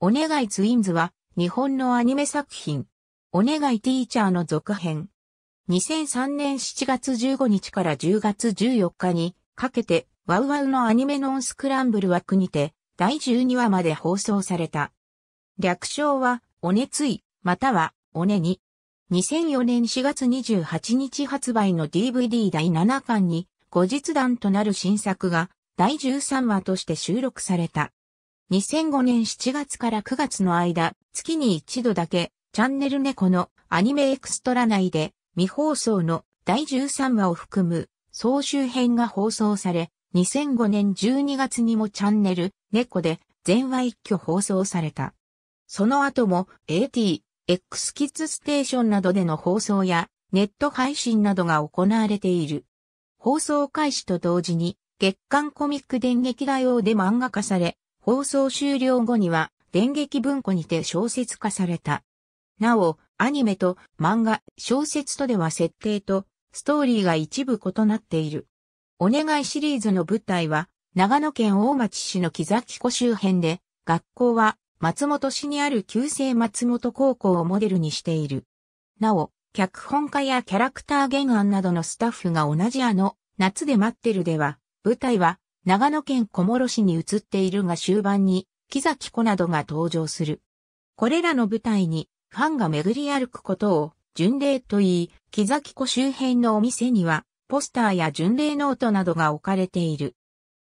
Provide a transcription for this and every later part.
お願いツインズは日本のアニメ作品。お願いティーチャーの続編。2003年7月15日から10月14日にかけてワウワウのアニメノンスクランブル枠にて第12話まで放送された。略称はおねつい、またはおねに。2004年4月28日発売の DVD 第7巻に後日談となる新作が第13話として収録された。2005年7月から9月の間、月に一度だけ、チャンネル猫のアニメエクストラ内で、未放送の第13話を含む総集編が放送され、2005年12月にもチャンネル猫で全話一挙放送された。その後も AT、X キッズステーションなどでの放送やネット配信などが行われている。放送開始と同時に月刊コミック電撃大王で漫画化され、放送終了後には電撃文庫にて小説化された。なお、アニメと漫画、小説とでは設定とストーリーが一部異なっている。お願いシリーズの舞台は長野県大町市の木崎湖周辺で、学校は松本市にある旧制松本高校をモデルにしている。なお、脚本家やキャラクター原案などのスタッフが同じあの、夏で待ってるでは、舞台は長野県小諸市に移っているが終盤に、木崎子などが登場する。これらの舞台に、ファンが巡り歩くことを、巡礼と言い、木崎湖周辺のお店には、ポスターや巡礼ノートなどが置かれている。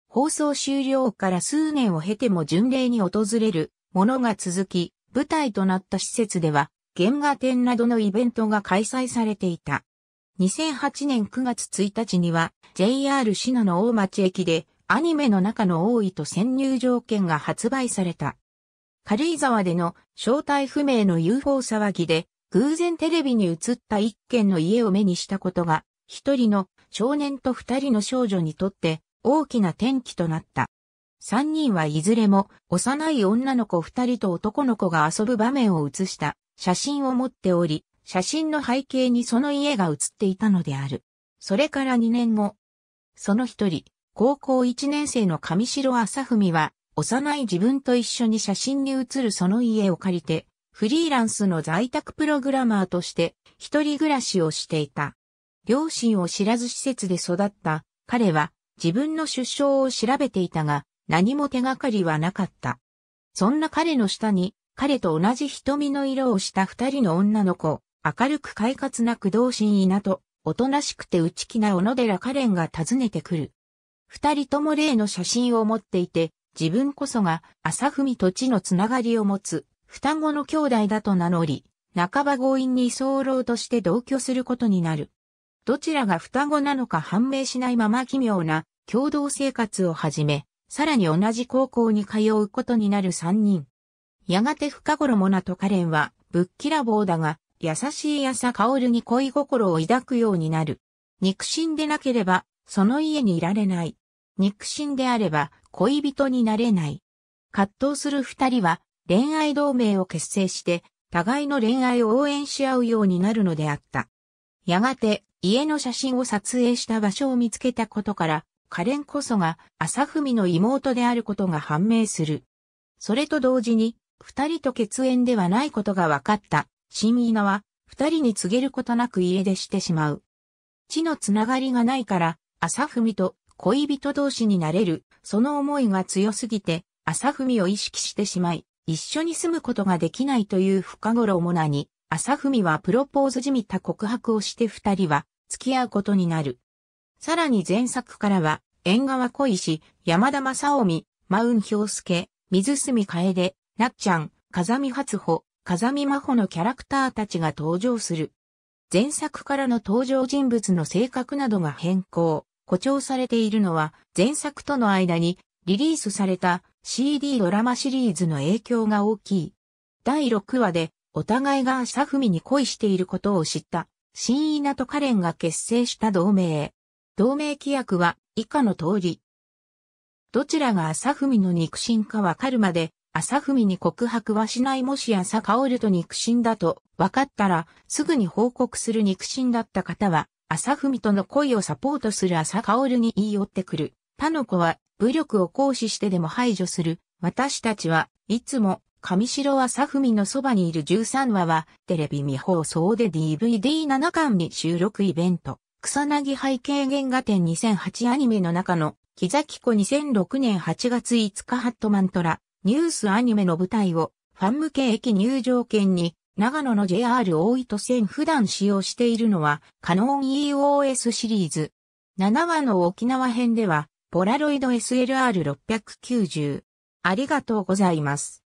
放送終了から数年を経ても巡礼に訪れるものが続き、舞台となった施設では、原画展などのイベントが開催されていた。2008年9月1日には、JR 信濃大町駅で、アニメの中の多いと潜入条件が発売された。軽井沢での正体不明の UFO 騒ぎで、偶然テレビに映った一軒の家を目にしたことが、一人の少年と二人の少女にとって大きな転機となった。三人はいずれも幼い女の子二人と男の子が遊ぶ場面を写した写真を持っており、写真の背景にその家が写っていたのである。それから二年後、その一人、高校1年生の上白浅文は、幼い自分と一緒に写真に写るその家を借りて、フリーランスの在宅プログラマーとして一人暮らしをしていた。両親を知らず施設で育った彼は自分の出生を調べていたが何も手がかりはなかった。そんな彼の下に彼と同じ瞳の色をした二人の女の子、明るく快活な工心い稲とおとなしくて内気な小野寺カレンが訪ねてくる。二人とも例の写真を持っていて、自分こそが朝文と地のつながりを持つ双子の兄弟だと名乗り、半ば強引に居候として同居することになる。どちらが双子なのか判明しないまま奇妙な共同生活を始め、さらに同じ高校に通うことになる三人。やがて深頃もなとカレンは、ぶっきらぼうだが、優しい朝るに恋心を抱くようになる。肉親でなければ、その家にいられない。肉親であれば恋人になれない。葛藤する二人は恋愛同盟を結成して互いの恋愛を応援し合うようになるのであった。やがて家の写真を撮影した場所を見つけたことからカレンこそが朝文の妹であることが判明する。それと同時に二人と血縁ではないことが分かった新稲は二人に告げることなく家出してしまう。血のつながりがないから朝文と恋人同士になれる、その思いが強すぎて、朝文を意識してしまい、一緒に住むことができないという深頃もなに、朝文はプロポーズじみた告白をして二人は付き合うことになる。さらに前作からは、縁側小石、山田正臣、マウン氷介、水住楓、なっちゃん、風見初穂、風見真帆のキャラクターたちが登場する。前作からの登場人物の性格などが変更、誇張されているのは前作との間にリリースされた CD ドラマシリーズの影響が大きい。第6話でお互いが久文に恋していることを知った新稲とカレンが結成した同盟。同盟規約は以下の通り。どちらが朝文の肉親かわかるまで、朝文に告白はしないもし朝薫と肉親だとわかったら、すぐに報告する肉親だった方は、朝文との恋をサポートする朝薫に言い寄ってくる。他の子は武力を行使してでも排除する。私たちはいつも上白朝文のそばにいる13話はテレビ未放送で DVD7 巻に収録イベント。草薙背景原画展2008アニメの中の木崎子2006年8月5日ハットマントラニュースアニメの舞台をファン向け駅入場券に長野の JR 大糸線普段使用しているのはカノン EOS シリーズ。7話の沖縄編ではポラロイド SLR690。ありがとうございます。